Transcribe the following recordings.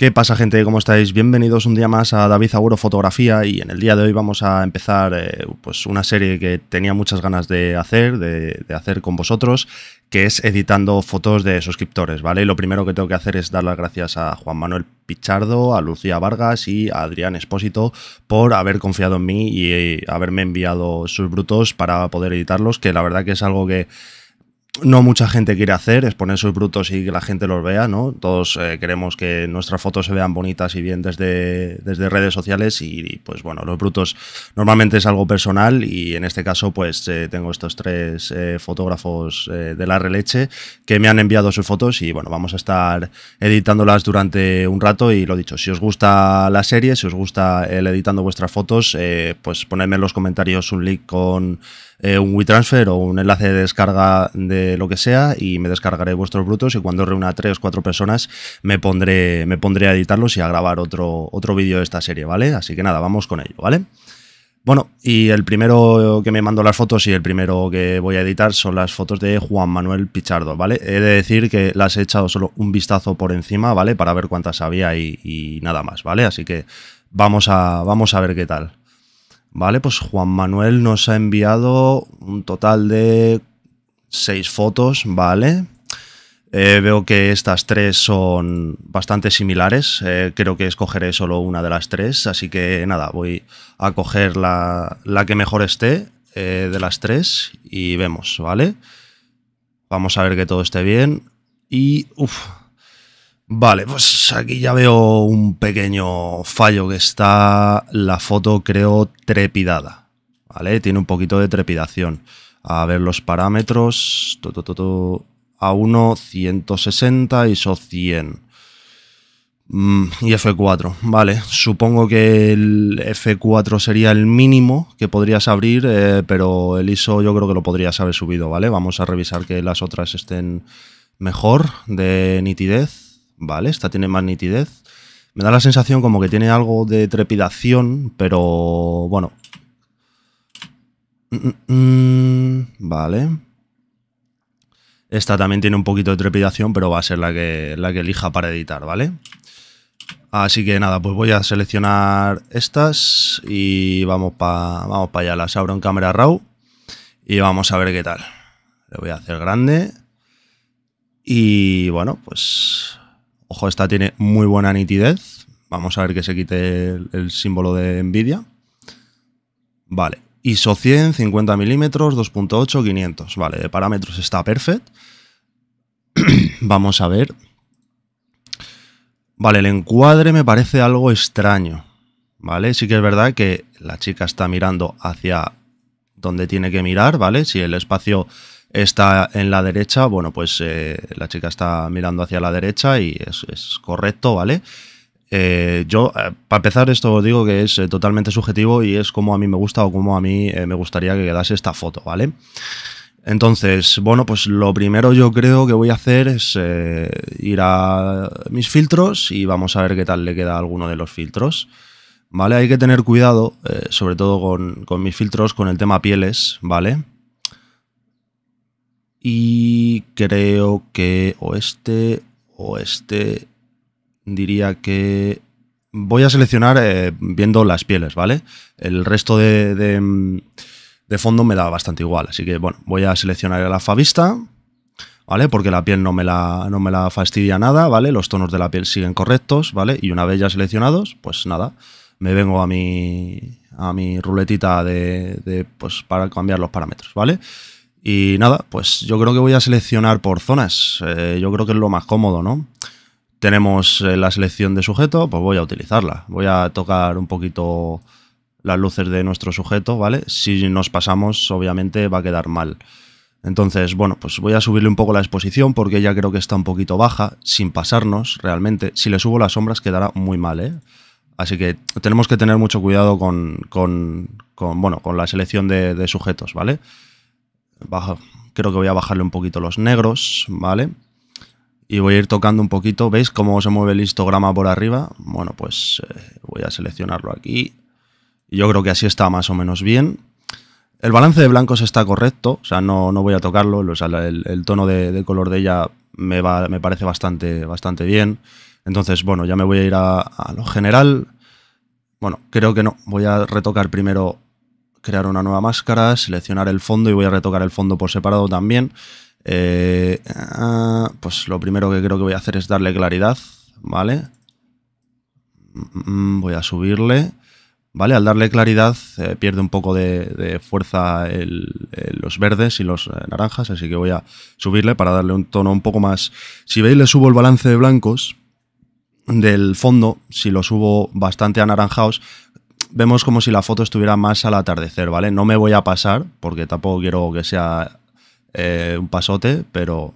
¿Qué pasa gente? ¿Cómo estáis? Bienvenidos un día más a David Aguro Fotografía y en el día de hoy vamos a empezar eh, pues una serie que tenía muchas ganas de hacer, de, hacer con vosotros, que es editando fotos de suscriptores, ¿vale? lo primero que tengo que hacer es dar las gracias a Juan Manuel Pichardo, a Lucía Vargas y a Adrián Espósito por haber confiado en mí y eh, haberme enviado sus brutos para poder editarlos, que la verdad que es algo que no mucha gente quiere hacer, es poner sus brutos y que la gente los vea, ¿no? Todos eh, queremos que nuestras fotos se vean bonitas y bien desde, desde redes sociales y, pues bueno, los brutos normalmente es algo personal y en este caso pues eh, tengo estos tres eh, fotógrafos de la releche que me han enviado sus fotos y bueno, vamos a estar editándolas durante un rato y lo dicho, si os gusta la serie, si os gusta el editando vuestras fotos, pues ponedme en los comentarios un link con eh, un WeTransfer o un enlace de descarga de lo que sea y me descargaré vuestros brutos y cuando reúna tres o cuatro personas me pondré, me pondré a editarlos y a grabar otro, otro vídeo de esta serie, ¿vale? Así que nada, vamos con ello, ¿vale? Bueno, y el primero que me mandó las fotos y el primero que voy a editar son las fotos de Juan Manuel Pichardo, ¿vale? He de decir que las he echado solo un vistazo por encima, ¿vale? Para ver cuántas había y, y nada más, ¿vale? Así que vamos a, vamos a ver qué tal. Vale, pues Juan Manuel nos ha enviado un total de seis fotos, ¿vale? Eh, veo que estas tres son bastante similares, eh, creo que escogeré solo una de las tres, así que nada, voy a coger la, que mejor esté eh, de las tres y vemos, ¿vale? Vamos a ver que todo esté bien y... uff. Vale, pues aquí ya veo un pequeño fallo que está la foto, creo, trepidada. ¿Vale? Tiene un poquito de trepidación. A ver los parámetros. a 1, 160, ISO 100. Mm, y F4, vale. Supongo que el F4 sería el mínimo que podrías abrir, eh, pero el ISO yo creo que lo podrías haber subido, ¿vale? Vamos a revisar que las otras estén mejor de nitidez. Vale, esta tiene más nitidez. Me da la sensación como que tiene algo de trepidación, pero bueno. Mm, mm, mm, vale. Esta también tiene un poquito de trepidación, pero va a ser la que, la que elija para editar, ¿vale? Así que nada, pues voy a seleccionar estas y vamos para vamos allá. Las abro en cámara RAW y vamos a ver qué tal. Le voy a hacer grande. Y bueno, pues Ojo, esta tiene muy buena nitidez. Vamos a ver que se quite el, símbolo de NVIDIA. Vale. ISO 100, 50 milímetros, 2.8, 500. Vale, de parámetros está perfecto. Vamos a ver. Vale, el encuadre me parece algo extraño. ¿Vale? Sí que es verdad que la chica está mirando hacia donde tiene que mirar, ¿vale? Si el espacio está en la derecha, bueno, pues eh, la chica está mirando hacia la derecha y es, correcto, ¿vale? Eh, yo, eh, para empezar, esto digo que es totalmente subjetivo y es como a mí me gusta o como a mí me gustaría que quedase esta foto, ¿vale? Entonces, bueno, pues lo primero yo creo que voy a hacer es ir a mis filtros y vamos a ver qué tal le queda a alguno de los filtros. ¿Vale? Hay que tener cuidado, sobre todo con mis filtros, con el tema pieles, ¿vale? Y creo que o este o este diría que voy a seleccionar eh, viendo las pieles, ¿vale? El resto de, fondo me da bastante igual, así que bueno, voy a seleccionar el alfavista, ¿vale? Porque la piel no me la, no me la fastidia nada, ¿vale? Los tonos de la piel siguen correctos, ¿vale? Y una vez ya seleccionados, pues nada, me vengo a mi, a mi ruletita de, pues, para cambiar los parámetros, ¿vale? vale y nada, pues yo creo que voy a seleccionar por zonas. Eh, yo creo que es lo más cómodo, ¿no? Tenemos eh, la selección de sujeto, pues voy a utilizarla. Voy a tocar un poquito las luces de nuestro sujeto, ¿vale? Si nos pasamos, obviamente va a quedar mal. Entonces, bueno, pues voy a subirle un poco la exposición porque ya creo que está un poquito baja, sin pasarnos realmente. Si le subo las sombras quedará muy mal, ¿eh? Así que tenemos que tener mucho cuidado con, con, con bueno, con la selección de, sujetos, ¿vale? vale creo que voy a bajarle un poquito los negros, ¿vale? Y voy a ir tocando un poquito, ¿veis cómo se mueve el histograma por arriba? Bueno, pues eh, voy a seleccionarlo aquí. Yo creo que así está más o menos bien. El balance de blancos está correcto, o sea, no, no voy a tocarlo, o sea, el, tono de, color de ella me, parece bastante, bastante bien. Entonces, bueno, ya me voy a ir a, a lo general. Bueno, creo que no, voy a retocar primero crear una nueva máscara, seleccionar el fondo y voy a retocar el fondo por separado también. Eh, ah, pues lo primero que creo que voy a hacer es darle claridad, ¿vale? Mm, voy a subirle, ¿vale? Al darle claridad eh, pierde un poco de, fuerza eh, los verdes y los naranjas, así que voy a subirle para darle un tono un poco más... Si veis le subo el balance de blancos del fondo, si lo subo bastante anaranjados, vemos como si la foto estuviera más al atardecer, ¿vale? No me voy a pasar, porque tampoco quiero que sea eh, un pasote, pero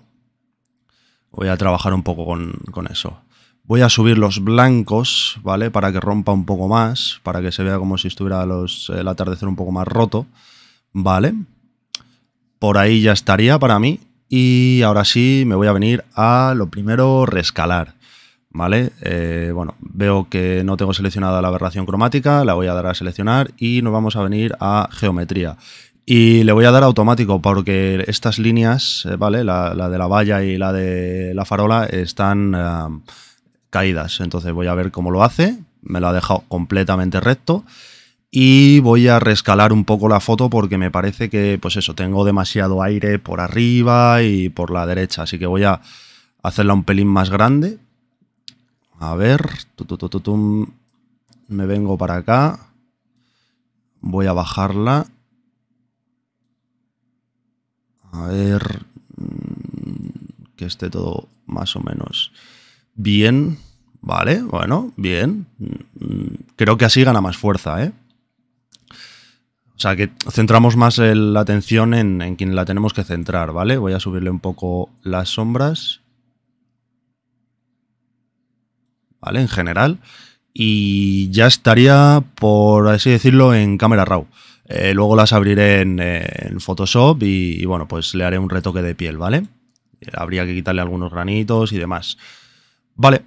voy a trabajar un poco con, eso. Voy a subir los blancos, ¿vale? Para que rompa un poco más, para que se vea como si estuviera los, el atardecer un poco más roto, ¿vale? Por ahí ya estaría para mí. Y ahora sí me voy a venir a lo primero, rescalar. ¿vale? Eh, bueno, veo que no tengo seleccionada la aberración cromática, la voy a dar a seleccionar y nos vamos a venir a geometría. Y le voy a dar automático porque estas líneas, eh, ¿vale? La, de la valla y la de la farola están eh, caídas. Entonces voy a ver cómo lo hace. Me lo ha dejado completamente recto. Y voy a rescalar un poco la foto porque me parece que, pues eso, tengo demasiado aire por arriba y por la derecha. Así que voy a hacerla un pelín más grande a ver, me vengo para acá. Voy a bajarla. A ver, mm, que esté todo más o menos bien. Vale, bueno, bien. Mm, creo que así gana más fuerza, ¿eh? O sea, que centramos más la atención en, en quien la tenemos que centrar, ¿vale? Voy a subirle un poco las sombras. ¿vale? En general. Y ya estaría, por así decirlo, en cámara RAW. Eh, luego las abriré en, Photoshop y, bueno, pues le haré un retoque de piel, ¿vale? Eh, habría que quitarle algunos granitos y demás. Vale,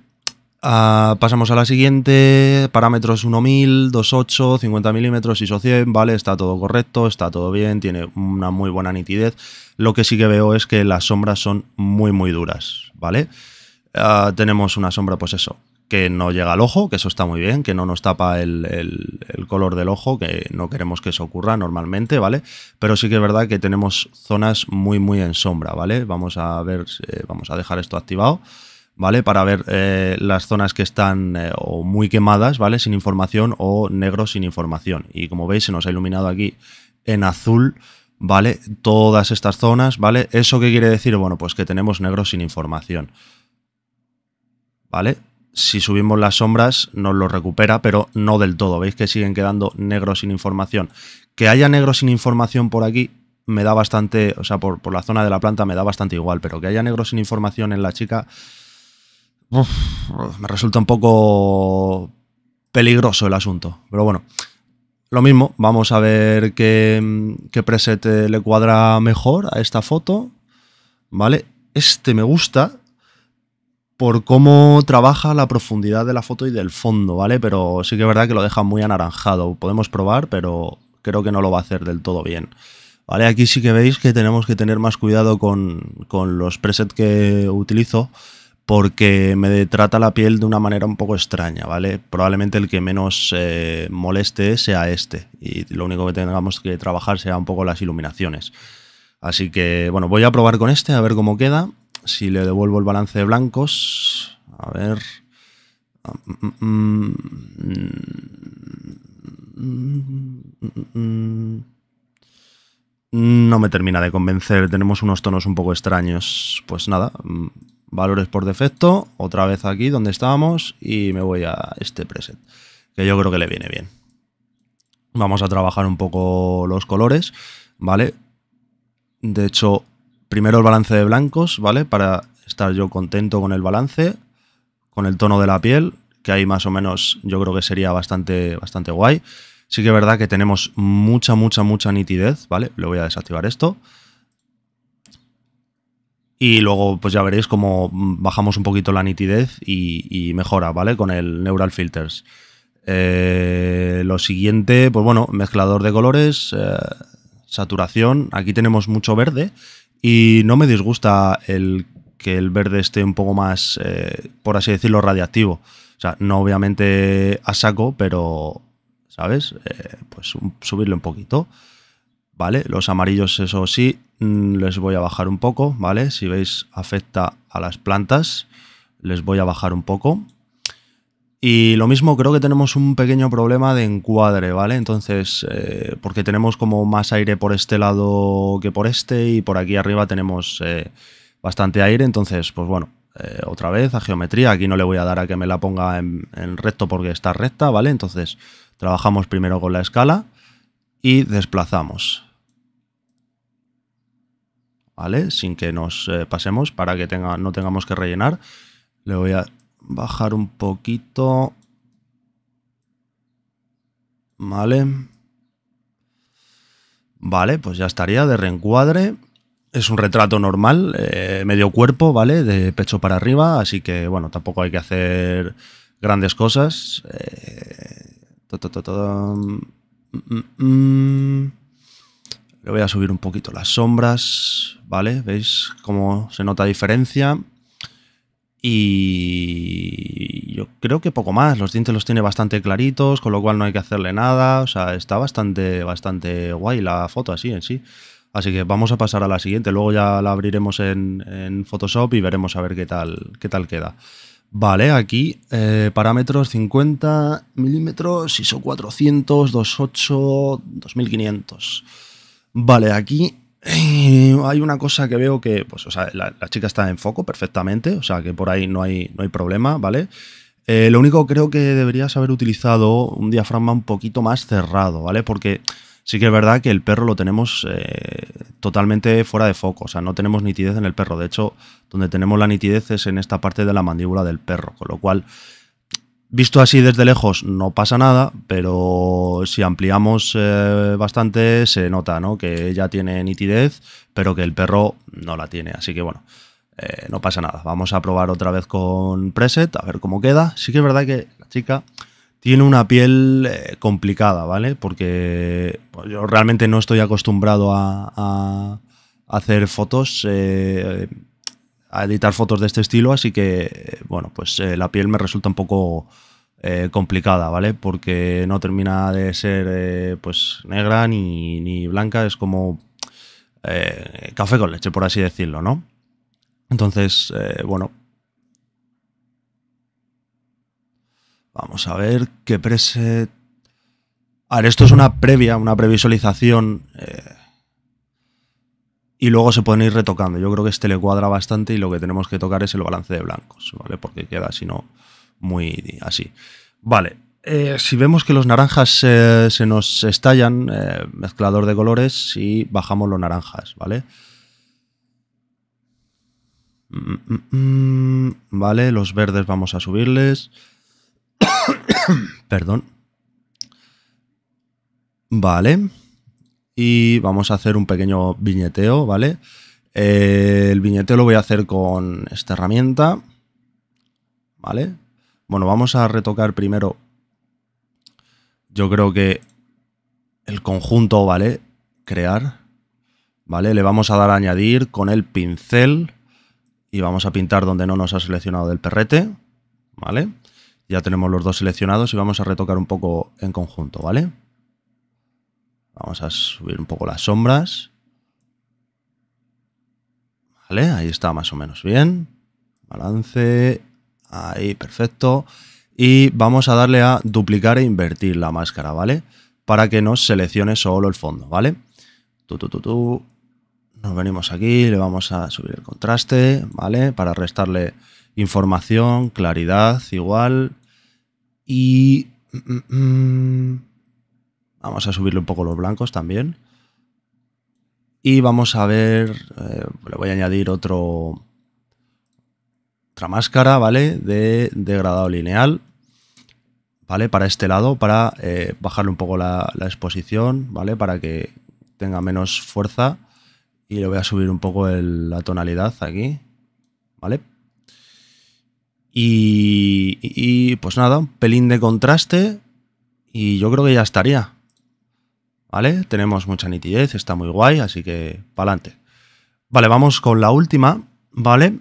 ah, pasamos a la siguiente, parámetros 1000, 2.8, 50 milímetros, ISO 100, vale, está todo correcto, está todo bien, tiene una muy buena nitidez. Lo que sí que veo es que las sombras son muy muy duras, ¿vale? Ah, tenemos una sombra, pues eso, que no llega al ojo, que eso está muy bien, que no nos tapa el, color del ojo, que no queremos que eso ocurra normalmente, ¿vale? Pero sí que es verdad que tenemos zonas muy, muy en sombra, ¿vale? Vamos a ver, eh, vamos a dejar esto activado, ¿vale? Para ver eh, las zonas que están eh, o muy quemadas, ¿vale? Sin información o negro sin información. Y como veis, se nos ha iluminado aquí en azul, ¿vale? Todas estas zonas, ¿vale? ¿Eso qué quiere decir? Bueno, pues que tenemos negro sin información. ¿Vale? si subimos las sombras nos lo recupera, pero no del todo. Veis que siguen quedando negros sin información. Que haya negros sin información por aquí me da bastante, o sea, por, la zona de la planta me da bastante igual, pero que haya negros sin información en la chica me resulta un poco peligroso el asunto. Pero bueno, lo mismo, vamos a ver qué, qué preset eh, le cuadra mejor a esta foto, ¿vale? Este me gusta, por cómo trabaja la profundidad de la foto y del fondo, ¿vale? Pero sí que es verdad que lo deja muy anaranjado. Podemos probar, pero creo que no lo va a hacer del todo bien. Vale, aquí sí que veis que tenemos que tener más cuidado con, con los presets que utilizo porque me trata la piel de una manera un poco extraña, ¿vale? Probablemente el que menos eh, moleste sea este y lo único que tengamos que trabajar sea un poco las iluminaciones. Así que, bueno, voy a probar con este a ver cómo queda si le devuelvo el balance de blancos, a ver... No me termina de convencer, tenemos unos tonos un poco extraños. Pues nada, valores por defecto, otra vez aquí donde estábamos y me voy a este preset, que yo creo que le viene bien. Vamos a trabajar un poco los colores, ¿vale? De hecho, primero el balance de blancos, ¿vale? Para estar yo contento con el balance, con el tono de la piel, que ahí más o menos yo creo que sería bastante, bastante guay. Sí que es verdad que tenemos mucha, mucha, mucha nitidez, ¿vale? Le voy a desactivar esto. Y luego, pues ya veréis cómo bajamos un poquito la nitidez y, mejora, ¿vale? Con el Neural Filters. Eh, lo siguiente, pues bueno, mezclador de colores, eh, saturación. Aquí tenemos mucho verde. Y no me disgusta el que el verde esté un poco más, eh, por así decirlo, radiactivo. O sea, no obviamente a saco, pero, ¿sabes? Eh, pues subirlo subirle un poquito. ¿Vale? Los amarillos, eso sí, mm, les voy a bajar un poco, ¿vale? Si veis, afecta a las plantas, les voy a bajar un poco. Y lo mismo creo que tenemos un pequeño problema de encuadre, ¿vale? Entonces, eh, porque tenemos como más aire por este lado que por este y por aquí arriba tenemos eh, bastante aire, entonces, pues bueno, eh, otra vez a geometría, aquí no le voy a dar a que me la ponga en, en recto porque está recta, ¿vale? Entonces, trabajamos primero con la escala y desplazamos. ¿Vale? Sin que nos pasemos para que tenga, no tengamos que rellenar. Le voy a bajar un poquito. Vale. Vale, pues ya estaría de reencuadre. Es un retrato normal, eh, medio cuerpo, ¿vale? De pecho para arriba, así que bueno, tampoco hay que hacer grandes cosas. Eh, mm, mm, mm. Le voy a subir un poquito las sombras, ¿vale? ¿Veis cómo se nota diferencia? Y yo creo que poco más. Los dientes los tiene bastante claritos, con lo cual no hay que hacerle nada. O sea, está bastante, bastante guay la foto así en sí. Así que vamos a pasar a la siguiente. Luego ya la abriremos en, Photoshop y veremos a ver qué tal, qué tal queda. Vale, aquí eh, parámetros 50 milímetros, ISO 400, 28, 2500. Vale, aquí eh, hay una cosa que veo que, pues, la, chica está en foco perfectamente, o sea, que por ahí no hay, no hay problema, ¿vale? Eh, lo único creo que deberías haber utilizado un diafragma un poquito más cerrado, ¿vale? Porque sí que es verdad que el perro lo tenemos eh, totalmente fuera de foco, o sea, no tenemos nitidez en el perro. De hecho, donde tenemos la nitidez es en esta parte de la mandíbula del perro, con lo cual Visto así desde lejos no pasa nada, pero si ampliamos eh, bastante se nota ¿no? que ya tiene nitidez, pero que el perro no la tiene. Así que bueno, eh, no pasa nada. Vamos a probar otra vez con preset, a ver cómo queda. Sí que es verdad que la chica tiene una piel eh, complicada, ¿vale? Porque pues, yo realmente no estoy acostumbrado a hacer fotos a editar fotos de este estilo, así que, bueno, pues eh, la piel me resulta un poco eh, complicada, ¿vale? Porque no termina de ser, eh, pues, negra ni, ni, blanca, es como café con leche, por así decirlo, ¿no? Entonces, bueno. Vamos a ver qué preset... A ver, esto es una previa, una previsualización y luego se pueden ir retocando. Yo creo que este le cuadra bastante y lo que tenemos que tocar es el balance de blancos, ¿vale? Porque queda, si no, muy así. Vale, eh, si vemos que los naranjas eh, se nos estallan, eh, mezclador de colores si bajamos los naranjas, ¿vale? Mm, mm, mm, vale, los verdes vamos a subirles. Perdón. Vale y vamos a hacer un pequeño viñeteo, ¿vale? Eh, el viñeteo lo voy a hacer con esta herramienta, ¿vale? Bueno, vamos a retocar primero, yo creo que el conjunto, ¿vale? Crear, ¿vale? Le vamos a dar a añadir con el pincel y vamos a pintar donde no nos ha seleccionado del perrete, ¿vale? Ya tenemos los dos seleccionados y vamos a retocar un poco en conjunto, ¿vale? vale Vamos a subir un poco las sombras. Vale, ahí está más o menos bien. Balance. Ahí, perfecto. Y vamos a darle a duplicar e invertir la máscara, ¿vale? Para que nos seleccione solo el fondo, ¿vale? Tu, tu, tu, tu. Nos venimos aquí, le vamos a subir el contraste, ¿vale? Para restarle información, claridad, igual. Y... Mm, mm, mm. Vamos a subirle un poco los blancos también. Y vamos a ver, eh, le voy a añadir otro, otra máscara, ¿vale? De degradado lineal, ¿vale? Para este lado, para eh, bajarle un poco la, exposición, ¿vale? Para que tenga menos fuerza. Y le voy a subir un poco la tonalidad aquí, ¿vale? Y, y pues nada, un pelín de contraste y yo creo que ya estaría. ¿Vale? Tenemos mucha nitidez, está muy guay, así que pa'lante. Vale, vamos con la última, ¿vale?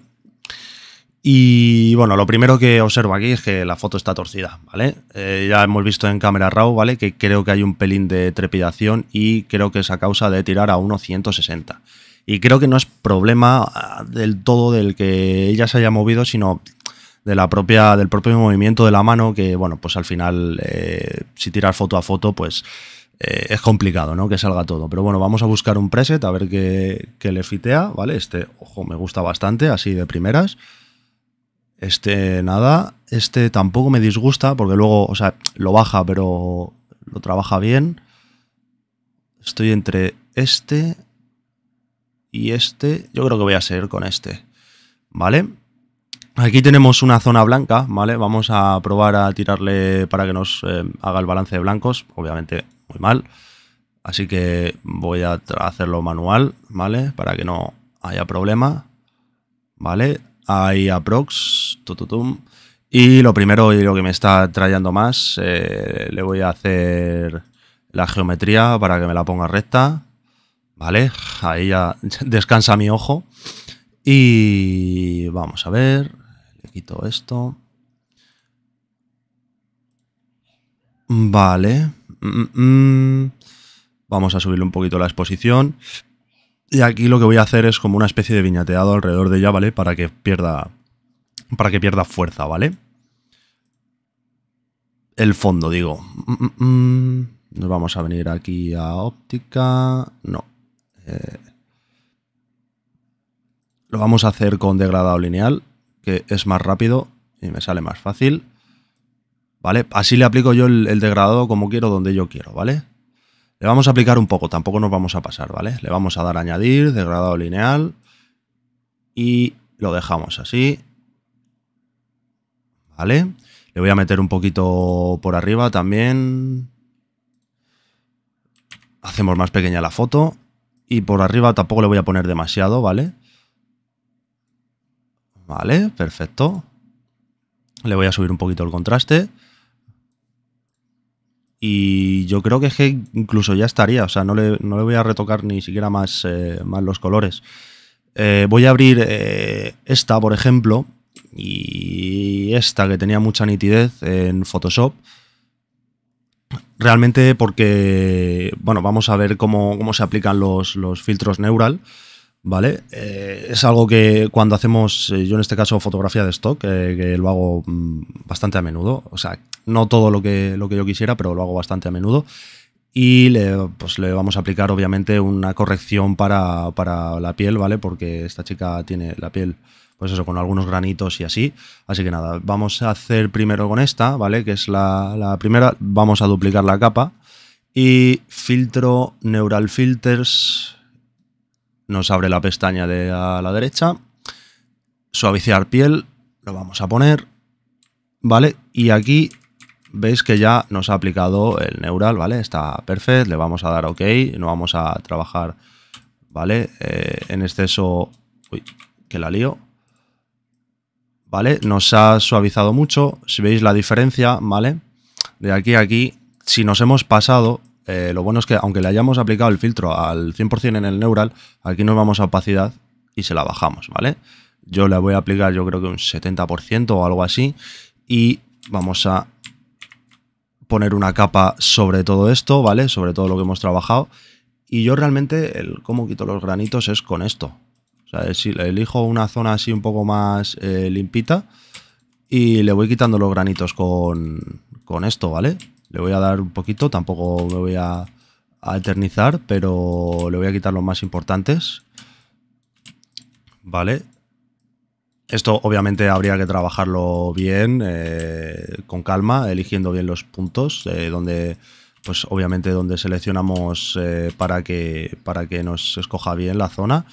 Y bueno, lo primero que observo aquí es que la foto está torcida, ¿vale? Eh, ya hemos visto en cámara RAW, ¿vale? Que creo que hay un pelín de trepidación y creo que es a causa de tirar a 1-160. Y creo que no es problema ah, del todo del que ella se haya movido, sino de la propia, del propio movimiento de la mano, que bueno, pues al final, eh, si tiras foto a foto, pues eh, es complicado, ¿no? Que salga todo. Pero bueno, vamos a buscar un preset a ver qué, qué, le fitea, ¿vale? Este, ojo, me gusta bastante, así de primeras. Este, nada. Este tampoco me disgusta, porque luego, o sea, lo baja, pero lo trabaja bien. Estoy entre este y este. Yo creo que voy a seguir con este, ¿vale? Aquí tenemos una zona blanca, ¿vale? Vamos a probar a tirarle para que nos eh, haga el balance de blancos. Obviamente muy mal. Así que voy a hacerlo manual, ¿vale? Para que no haya problema, ¿vale? Ahí aprox, tututum. Y lo primero y lo que me está trayendo más, eh, le voy a hacer la geometría para que me la ponga recta, ¿vale? Ahí ya descansa mi ojo. Y vamos a ver, le quito esto. Vale. Mm, mm, mm. vamos a subirle un poquito la exposición. Y aquí lo que voy a hacer es como una especie de viñateado alrededor de ella, ¿vale? Para que pierda, para que pierda fuerza, ¿vale? El fondo, digo. Nos vamos a venir aquí a óptica. No. Eh, lo vamos a hacer con degradado lineal, que es más rápido y me sale más fácil. ¿vale? Así le aplico yo el, el, degradado como quiero, donde yo quiero, ¿vale? Le vamos a aplicar un poco, tampoco nos vamos a pasar, ¿vale? Le vamos a dar a añadir, degradado lineal y lo dejamos así, ¿vale? Le voy a meter un poquito por arriba también. Hacemos más pequeña la foto y por arriba tampoco le voy a poner demasiado, ¿vale? Vale, perfecto. Le voy a subir un poquito el contraste. Y yo creo que, incluso ya estaría, o sea, no le, voy a retocar ni siquiera más, eh, más los colores. Eh, voy a abrir eh, esta, por ejemplo, y esta que tenía mucha nitidez en Photoshop. Realmente porque, bueno, vamos a ver cómo, se aplican los, filtros neural. ¿vale? es algo que cuando hacemos, yo en este caso fotografía de stock, que lo hago mm, bastante a menudo, o sea, no todo lo que, yo quisiera, pero lo hago bastante a menudo. Y le, pues vamos a aplicar, obviamente, una corrección para, la piel, ¿vale? Porque esta chica tiene la piel pues eso, con algunos granitos y así. Así que nada, vamos a hacer primero con esta, ¿vale? Que es la, la primera. Vamos a duplicar la capa. Y filtro Neural Filters. Nos abre la pestaña de a la derecha. Suavizar piel. Lo vamos a poner. ¿Vale? Y aquí veis que ya nos ha aplicado el neural, ¿vale? Está perfecto, le vamos a dar OK, no vamos a trabajar, ¿vale? Eh, en exceso, uy, que la lío, ¿vale? Nos ha suavizado mucho, si veis la diferencia, ¿vale? De aquí a aquí, si nos hemos pasado, eh, lo bueno es que aunque le hayamos aplicado el filtro al 100% en el neural, aquí nos vamos a opacidad y se la bajamos, ¿vale? Yo le voy a aplicar yo creo que un 70% o algo así y vamos a poner una capa sobre todo esto, ¿vale? Sobre todo lo que hemos trabajado. Y yo realmente, el cómo quito los granitos es con esto. O sea, si elijo una zona así un poco más eh, limpita y le voy quitando los granitos con, esto, ¿vale? Le voy a dar un poquito, tampoco me voy a, a eternizar, pero le voy a quitar los más importantes. ¿Vale? Esto obviamente habría que trabajarlo bien, eh, con calma, eligiendo bien los puntos, eh, donde, pues obviamente donde seleccionamos eh, para, que, para que nos escoja bien la zona,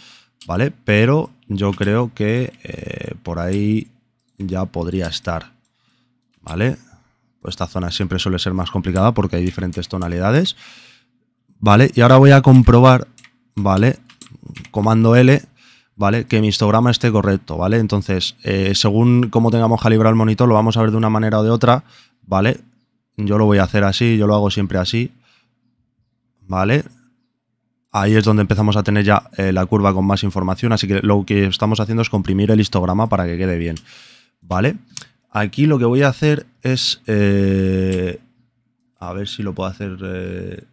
¿vale? Pero yo creo que por ahí ya podría estar, ¿vale? Esta zona siempre suele ser más complicada porque hay diferentes tonalidades, ¿vale? Y ahora voy a comprobar, ¿vale? Comando L ¿vale? Que mi histograma esté correcto, ¿vale? Entonces, eh, según cómo tengamos calibrado el monitor, lo vamos a ver de una manera o de otra, ¿vale? Yo lo voy a hacer así, yo lo hago siempre así, ¿vale? Ahí es donde empezamos a tener ya eh, la curva con más información, así que lo que estamos haciendo es comprimir el histograma para que quede bien, ¿vale? Aquí lo que voy a hacer es... Eh, a ver si lo puedo hacer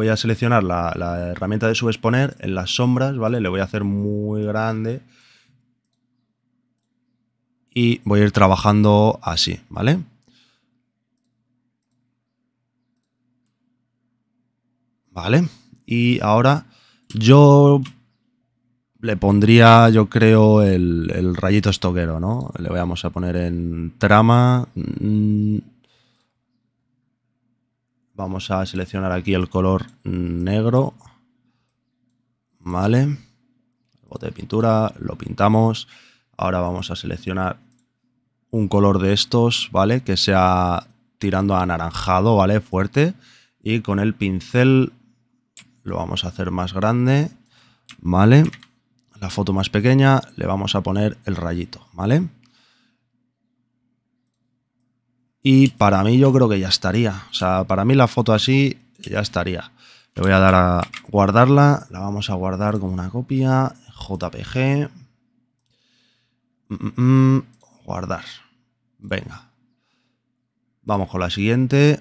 voy a seleccionar la, herramienta de subexponer en las sombras, ¿vale? Le voy a hacer muy grande y voy a ir trabajando así, ¿vale? Vale, y ahora yo le pondría, yo creo, el, rayito estoquero, ¿no? Le voy a poner en trama. Mm, Vamos a seleccionar aquí el color negro. Vale. El bote de pintura, lo pintamos. Ahora vamos a seleccionar un color de estos, ¿vale? Que sea tirando a anaranjado, ¿vale? Fuerte. Y con el pincel lo vamos a hacer más grande, ¿vale? La foto más pequeña, le vamos a poner el rayito, ¿vale? Y para mí yo creo que ya estaría. O sea, para mí la foto así ya estaría. Le voy a dar a guardarla. La vamos a guardar como una copia. JPG. Mm, mm, mm, guardar. Venga. Vamos con la siguiente.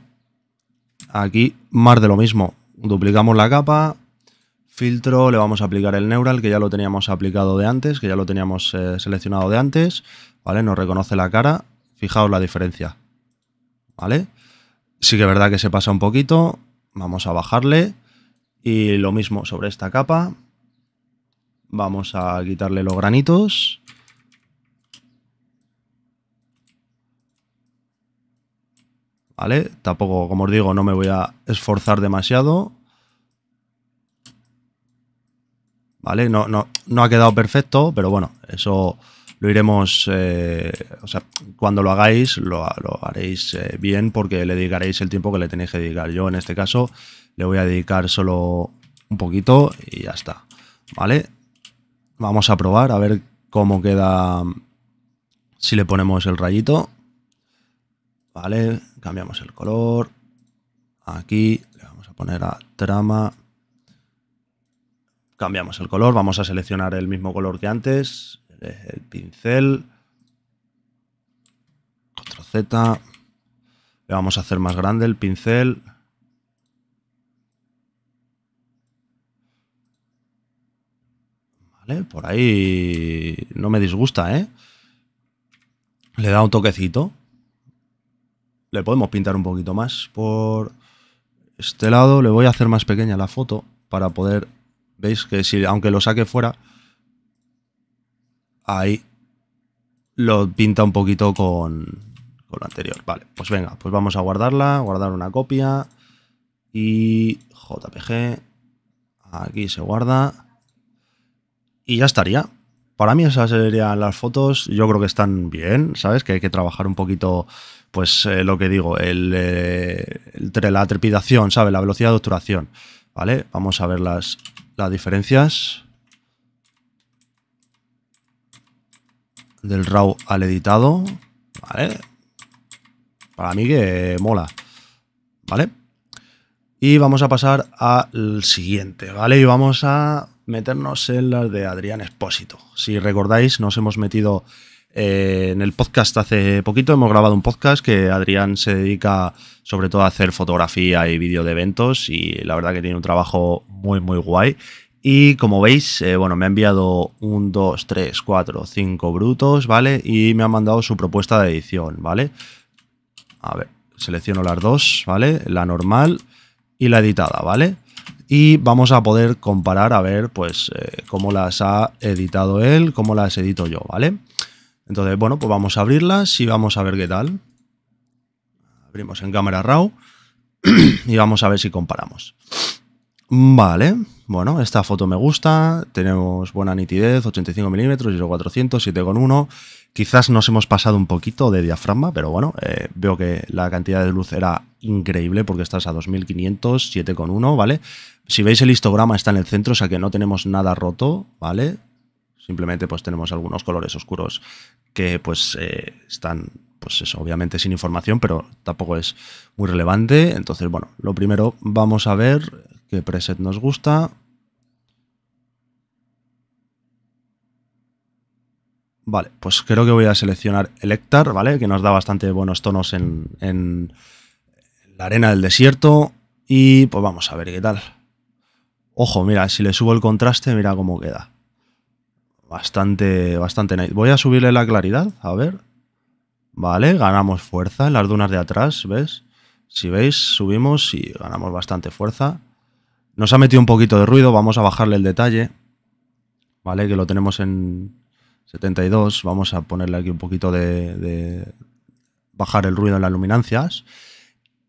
Aquí más de lo mismo. Duplicamos la capa. Filtro, le vamos a aplicar el neural que ya lo teníamos aplicado de antes, que ya lo teníamos eh, seleccionado de antes. ¿Vale? Nos reconoce la cara. Fijaos la diferencia. ¿vale? Sí que es verdad que se pasa un poquito, vamos a bajarle y lo mismo sobre esta capa, vamos a quitarle los granitos. ¿Vale? Tampoco, como os digo, no me voy a esforzar demasiado. ¿Vale? No, no, no ha quedado perfecto, pero bueno, eso lo iremos, eh, o sea, cuando lo hagáis, lo, haréis eh, bien porque le dedicaréis el tiempo que le tenéis que dedicar. Yo en este caso le voy a dedicar solo un poquito y ya está, ¿vale? Vamos a probar a ver cómo queda si le ponemos el rayito. Vale, cambiamos el color. Aquí le vamos a poner a trama. Cambiamos el color, vamos a seleccionar el mismo color que antes el pincel. Control Z. Le vamos a hacer más grande el pincel. Vale, por ahí no me disgusta, ¿eh? Le da un toquecito. Le podemos pintar un poquito más por este lado. Le voy a hacer más pequeña la foto para poder... ¿Veis que si aunque lo saque fuera ahí lo pinta un poquito con, lo anterior. Vale, pues venga, pues vamos a guardarla, guardar una copia y JPG, aquí se guarda y ya estaría. Para mí esas serían las fotos, yo creo que están bien, ¿sabes? Que hay que trabajar un poquito, pues eh, lo que digo, el, eh, la trepidación, ¿sabes? La velocidad de obturación, ¿vale? Vamos a ver las, las diferencias. del RAW al editado, ¿vale? Para mí que mola, ¿vale? Y vamos a pasar al siguiente, ¿vale? Y vamos a meternos en las de Adrián Espósito. Si recordáis, nos hemos metido eh, en el podcast hace poquito, hemos grabado un podcast que Adrián se dedica sobre todo a hacer fotografía y vídeo de eventos y la verdad que tiene un trabajo muy, muy guay y como veis, eh, bueno, me ha enviado un, 2, 3, cuatro cinco brutos, ¿vale? Y me ha mandado su propuesta de edición, ¿vale? A ver, selecciono las dos, ¿vale? La normal y la editada, ¿vale? Y vamos a poder comparar, a ver, pues, eh, cómo las ha editado él, cómo las edito yo, ¿vale? Entonces, bueno, pues vamos a abrirlas y vamos a ver qué tal. Abrimos en cámara RAW y vamos a ver si comparamos. Vale bueno, esta foto me gusta, tenemos buena nitidez, 85 milímetros, 0.400, 400, 7,1. Quizás nos hemos pasado un poquito de diafragma, pero bueno, eh, veo que la cantidad de luz era increíble porque estás a 2500, 7,1, ¿vale? Si veis el histograma está en el centro, o sea que no tenemos nada roto, ¿vale? Simplemente pues tenemos algunos colores oscuros que pues eh, están, pues eso, obviamente sin información, pero tampoco es muy relevante. Entonces, bueno, lo primero vamos a ver que preset nos gusta. Vale, pues creo que voy a seleccionar el Hectar, ¿vale? Que nos da bastante buenos tonos en, la arena del desierto. Y pues vamos a ver qué tal. Ojo, mira, si le subo el contraste, mira cómo queda. Bastante, bastante nice. Voy a subirle la claridad, a ver. Vale, ganamos fuerza en las dunas de atrás, ¿ves? Si veis, subimos y ganamos bastante fuerza. Nos ha metido un poquito de ruido, vamos a bajarle el detalle, ¿vale? Que lo tenemos en 72, vamos a ponerle aquí un poquito de, bajar el ruido en las luminancias.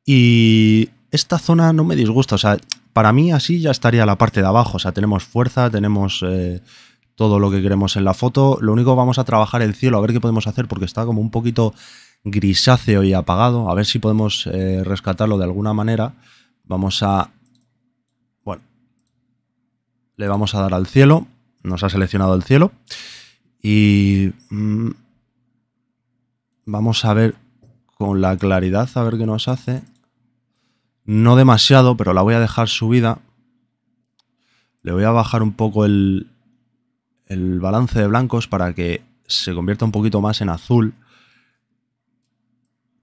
Y esta zona no me disgusta, o sea, para mí así ya estaría la parte de abajo, o sea, tenemos fuerza, tenemos eh, todo lo que queremos en la foto, lo único vamos a trabajar el cielo, a ver qué podemos hacer porque está como un poquito grisáceo y apagado, a ver si podemos eh, rescatarlo de alguna manera. Vamos a le vamos a dar al cielo, nos ha seleccionado el cielo y mm, vamos a ver con la claridad, a ver qué nos hace. No demasiado, pero la voy a dejar subida. Le voy a bajar un poco el, el balance de blancos para que se convierta un poquito más en azul.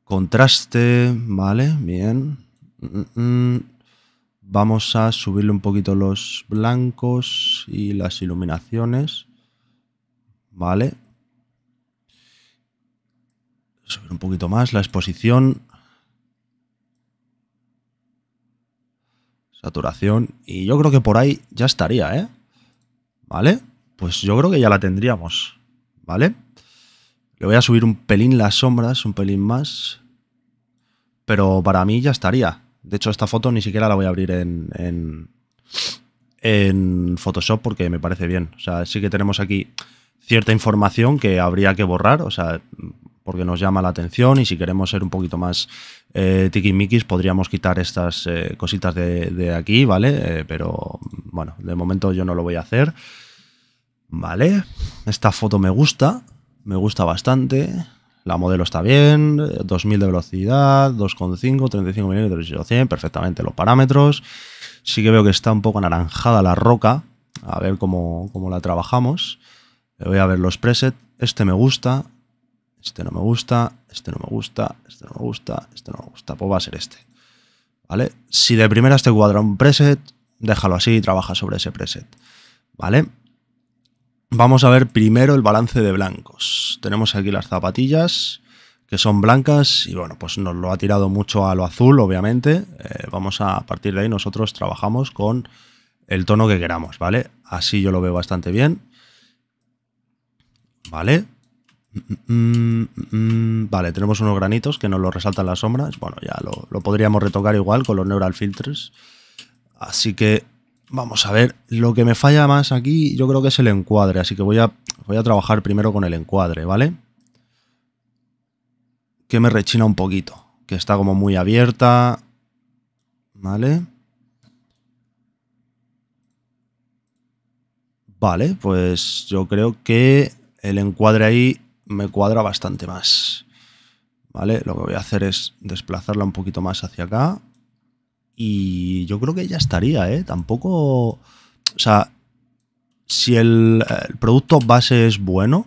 Contraste, vale, bien. Mm, mm, Vamos a subirle un poquito los blancos y las iluminaciones. Vale. Subir un poquito más la exposición. Saturación. Y yo creo que por ahí ya estaría, ¿eh? ¿Vale? Pues yo creo que ya la tendríamos. ¿Vale? Le voy a subir un pelín las sombras, un pelín más. Pero para mí ya estaría. De hecho, esta foto ni siquiera la voy a abrir en, en, Photoshop porque me parece bien. O sea, sí que tenemos aquí cierta información que habría que borrar, o sea, porque nos llama la atención y si queremos ser un poquito más eh, podríamos quitar estas eh, cositas de, aquí, ¿vale? Eh, pero bueno, de momento yo no lo voy a hacer. Vale, esta foto me gusta, me gusta bastante. La modelo está bien, 2000 de velocidad, 2,5, 35 milímetros, 100, perfectamente los parámetros. Sí que veo que está un poco anaranjada la roca, a ver cómo, la trabajamos. Voy a ver los presets, este me gusta, este no me gusta, este no me gusta, este no me gusta, este no me gusta, pues va a ser este. ¿Vale? Si de primera te cuadra un preset, déjalo así y trabaja sobre ese preset. ¿Vale? Vamos a ver primero el balance de blancos. Tenemos aquí las zapatillas que son blancas y bueno, pues nos lo ha tirado mucho a lo azul, obviamente. Eh, vamos a, partir de ahí nosotros trabajamos con el tono que queramos, ¿vale? Así yo lo veo bastante bien. Vale. vale, tenemos unos granitos que nos lo resaltan las sombras. Bueno, ya lo, lo podríamos retocar igual con los neural filters. Así que Vamos a ver, lo que me falla más aquí yo creo que es el encuadre, así que voy a, voy a trabajar primero con el encuadre, ¿vale? Que me rechina un poquito, que está como muy abierta, ¿vale? Vale, pues yo creo que el encuadre ahí me cuadra bastante más. ¿Vale? Lo que voy a hacer es desplazarla un poquito más hacia acá. Y yo creo que ya estaría, ¿eh? Tampoco. O sea, si el, producto base es bueno,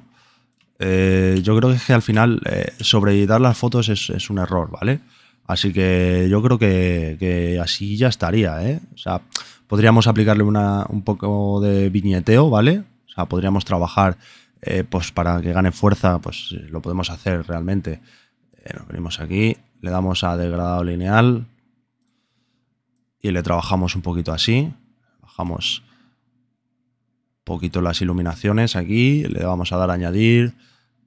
eh, yo creo que, al final sobre eh, sobreeditar las fotos es, un error, ¿vale? Así que yo creo que, así ya estaría, ¿eh? O sea, podríamos aplicarle un poco de viñeteo, ¿vale? O sea, podríamos trabajar eh, pues para que gane fuerza, pues lo podemos hacer realmente. nos venimos aquí, le damos a degradado lineal, y le trabajamos un poquito así. Bajamos un poquito las iluminaciones aquí, le vamos a dar a añadir,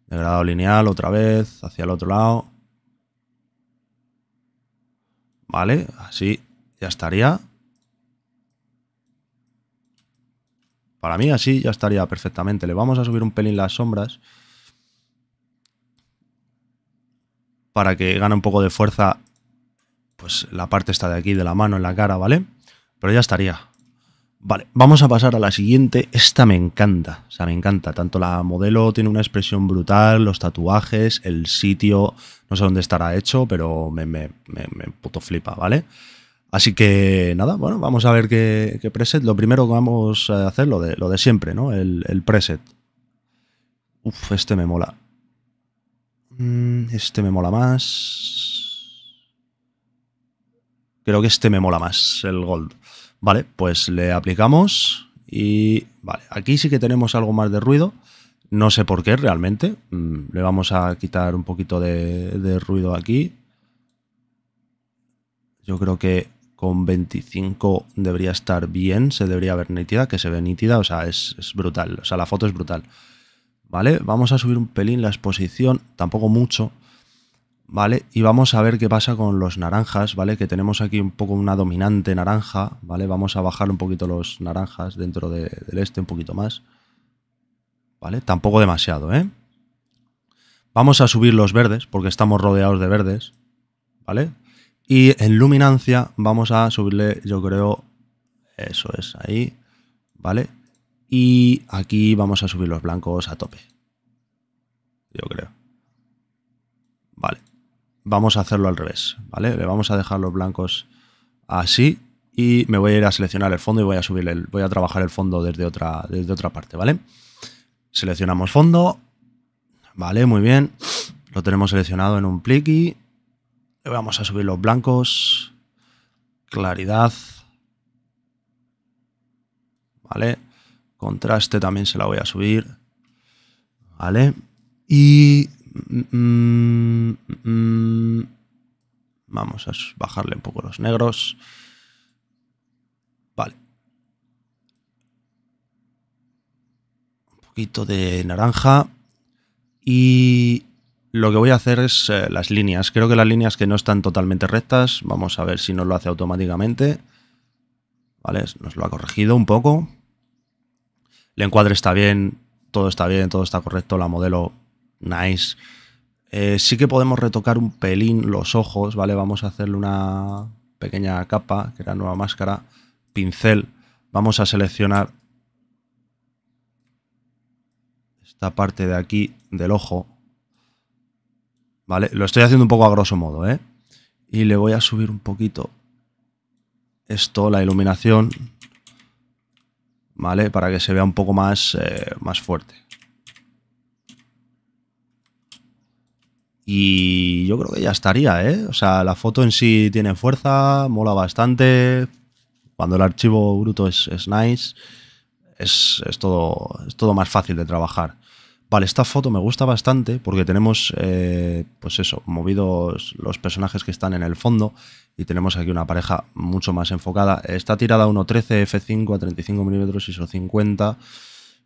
degradado lineal otra vez, hacia el otro lado. Vale, así ya estaría. Para mí así ya estaría perfectamente. Le vamos a subir un pelín las sombras para que gane un poco de fuerza pues la parte está de aquí, de la mano, en la cara, ¿vale? Pero ya estaría. Vale, vamos a pasar a la siguiente. Esta me encanta, o sea, me encanta. Tanto la modelo tiene una expresión brutal, los tatuajes, el sitio, no sé dónde estará hecho, pero me, puto flipa, ¿vale? Así que nada, bueno, vamos a ver qué, preset. Lo primero que vamos a hacer, lo de, lo de siempre, ¿no? El, el preset. Uf, este me mola. Mm, este me mola más. Creo que este me mola más, el gold. Vale, pues le aplicamos y... Vale, aquí sí que tenemos algo más de ruido. No sé por qué realmente. Mm, le vamos a quitar un poquito de, ruido aquí. Yo creo que con 25 debería estar bien, se debería ver nítida, que se ve nítida, o sea, es, es, brutal, o sea, la foto es brutal. ¿Vale? Vamos a subir un pelín la exposición, tampoco mucho, ¿vale? Y vamos a ver qué pasa con los naranjas, ¿vale? Que tenemos aquí un poco una dominante naranja, ¿vale? Vamos a bajar un poquito los naranjas dentro de, del este, un poquito más. ¿Vale? Tampoco demasiado, ¿eh? Vamos a subir los verdes, porque estamos rodeados de verdes, ¿vale? Y en luminancia vamos a subirle, yo creo, eso es, ahí, ¿vale? Y aquí vamos a subir los blancos a tope, yo creo vamos a hacerlo al revés, ¿vale? Le vamos a dejar los blancos así y me voy a ir a seleccionar el fondo y voy a subir el, voy a trabajar el fondo desde otra, desde otra parte, ¿vale? Seleccionamos fondo, vale, muy bien, lo tenemos seleccionado en un pliqui, le vamos a subir los blancos, claridad, vale, contraste también se la voy a subir, vale, y vamos a bajarle un poco los negros. Vale. Un poquito de naranja. Y lo que voy a hacer es eh, las líneas. Creo que las líneas que no están totalmente rectas. Vamos a ver si nos lo hace automáticamente. Vale, nos lo ha corregido un poco. El encuadre está bien, todo está bien, todo está correcto, la modelo Nice. Eh, sí que podemos retocar un pelín los ojos, ¿vale? Vamos a hacerle una pequeña capa, que era nueva máscara, pincel. Vamos a seleccionar esta parte de aquí del ojo. ¿Vale? Lo estoy haciendo un poco a grosso modo, ¿eh? Y le voy a subir un poquito esto, la iluminación, ¿vale? Para que se vea un poco más, eh, más fuerte. Y yo creo que ya estaría, ¿eh? O sea, la foto en sí tiene fuerza, mola bastante. Cuando el archivo bruto es, nice, es, todo, es todo más fácil de trabajar. Vale, esta foto me gusta bastante porque tenemos, eh, pues eso, movidos los personajes que están en el fondo y tenemos aquí una pareja mucho más enfocada. Está tirada a 1.13, f5 a 35 milímetros, ISO 50.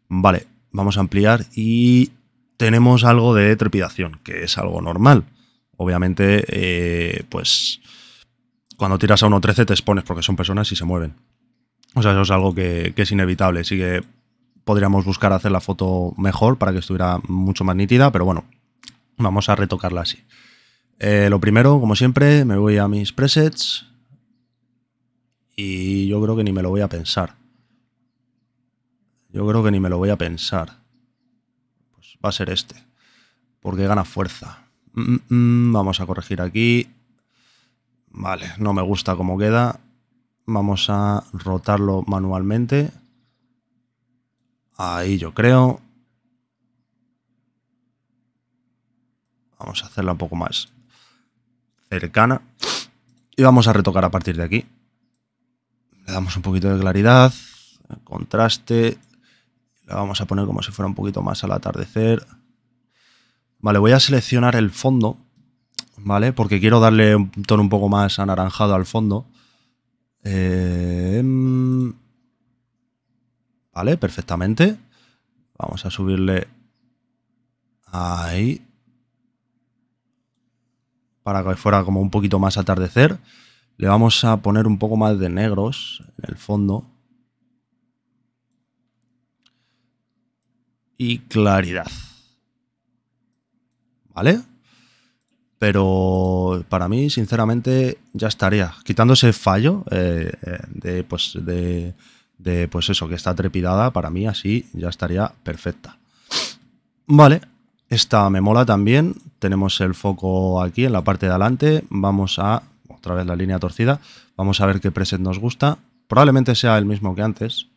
Vale, vamos a ampliar y tenemos algo de trepidación, que es algo normal. Obviamente, eh, pues cuando tiras a 1.13 te expones porque son personas y se mueven. O sea, eso es algo que, es inevitable. así que podríamos buscar hacer la foto mejor para que estuviera mucho más nítida, pero bueno, vamos a retocarla así. Eh, lo primero, como siempre, me voy a mis presets y yo creo que ni me lo voy a pensar. Yo creo que ni me lo voy a pensar va a ser este, porque gana fuerza. Mm, mm, mm, vamos a corregir aquí. Vale, no me gusta cómo queda. Vamos a rotarlo manualmente. Ahí yo creo. Vamos a hacerla un poco más cercana. Y vamos a retocar a partir de aquí. Le damos un poquito de claridad, contraste, vamos a poner como si fuera un poquito más al atardecer. Vale, voy a seleccionar el fondo, ¿vale? Porque quiero darle un tono un poco más anaranjado al fondo. Em, vale, perfectamente. Vamos a subirle ahí. Para que fuera como un poquito más atardecer. Le vamos a poner un poco más de negros en el fondo. y claridad. ¿Vale? Pero para mí, sinceramente, ya estaría. Quitando ese fallo eh, eh, de, pues, de, pues eso, que está trepidada, para mí así ya estaría perfecta. Vale, esta me mola también. Tenemos el foco aquí en la parte de adelante. Vamos a, otra vez la línea torcida, vamos a ver qué preset nos gusta. Probablemente sea el mismo que antes,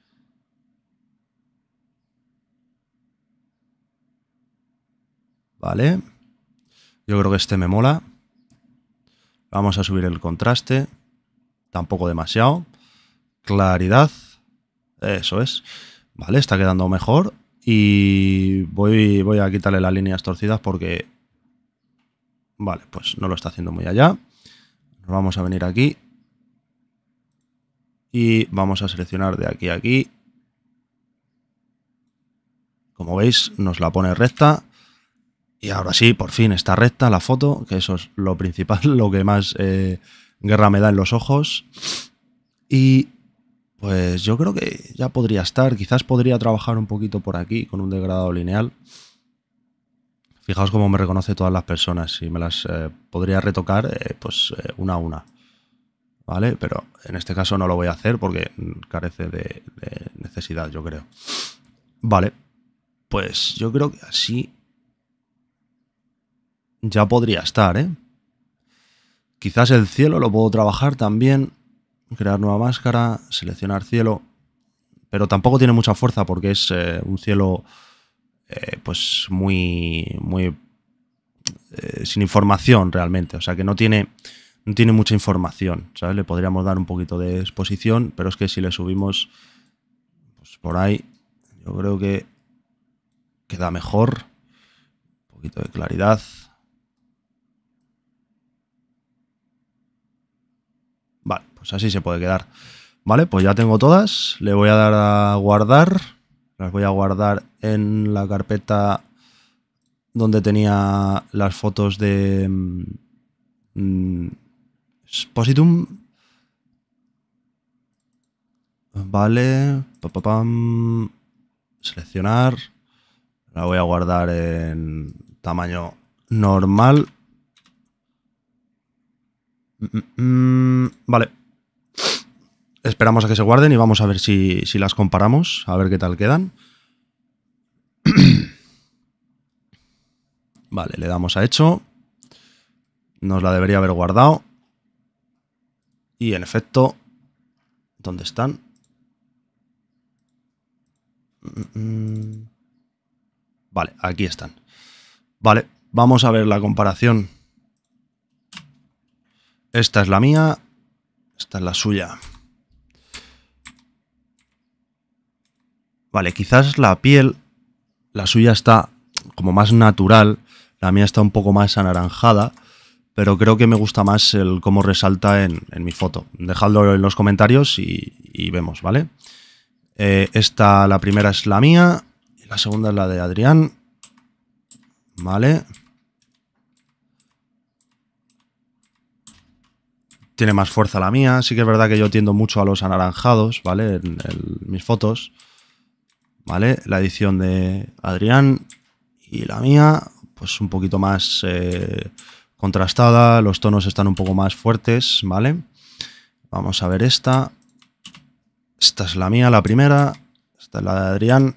Vale. Yo creo que este me mola. Vamos a subir el contraste. Tampoco demasiado. Claridad. Eso es. Vale, está quedando mejor. Y voy, voy a quitarle las líneas torcidas porque... Vale, pues no lo está haciendo muy allá. Nos vamos a venir aquí. Y vamos a seleccionar de aquí a aquí. Como veis, nos la pone recta y ahora sí, por fin está recta la foto, que eso es lo principal, lo que más eh, guerra me da en los ojos. Y pues yo creo que ya podría estar, quizás podría trabajar un poquito por aquí con un degradado lineal. Fijaos cómo me reconoce todas las personas y me las eh, podría retocar eh, pues una a una. ¿Vale? Pero en este caso no lo voy a hacer porque carece de, de necesidad, yo creo. Vale, pues yo creo que así ya podría estar, ¿eh? Quizás el cielo lo puedo trabajar también, crear nueva máscara, seleccionar cielo, pero tampoco tiene mucha fuerza porque es eh, un cielo eh, pues muy, muy eh, sin información realmente, o sea que no tiene, no tiene mucha información, ¿sabes? Le podríamos dar un poquito de exposición, pero es que si le subimos pues por ahí, yo creo que queda mejor, un poquito de claridad. Pues así se puede quedar. Vale, pues ya tengo todas. Le voy a dar a guardar. Las voy a guardar en la carpeta donde tenía las fotos de... Mm, mm, vale, Vale. Seleccionar. La voy a guardar en tamaño normal. Mm, vale esperamos a que se guarden y vamos a ver si, las comparamos, a ver qué tal quedan. Vale, le damos a hecho. Nos la debería haber guardado. Y en efecto, ¿dónde están? Mm, mm. Vale, aquí están. Vale, vamos a ver la comparación. Esta es la mía, esta es la suya. Vale, quizás la piel, la suya está como más natural, la mía está un poco más anaranjada, pero creo que me gusta más el cómo resalta en, mi foto. Dejadlo en los comentarios y, vemos, ¿vale? Eh, esta, la primera es la mía, y la segunda es la de Adrián, ¿vale? Tiene más fuerza la mía, sí que es verdad que yo tiendo mucho a los anaranjados, ¿vale? en mis fotos. ¿vale? La edición de Adrián y la mía, pues un poquito más eh, contrastada, los tonos están un poco más fuertes, ¿vale? Vamos a ver esta. Esta es la mía, la primera. Esta es la de Adrián.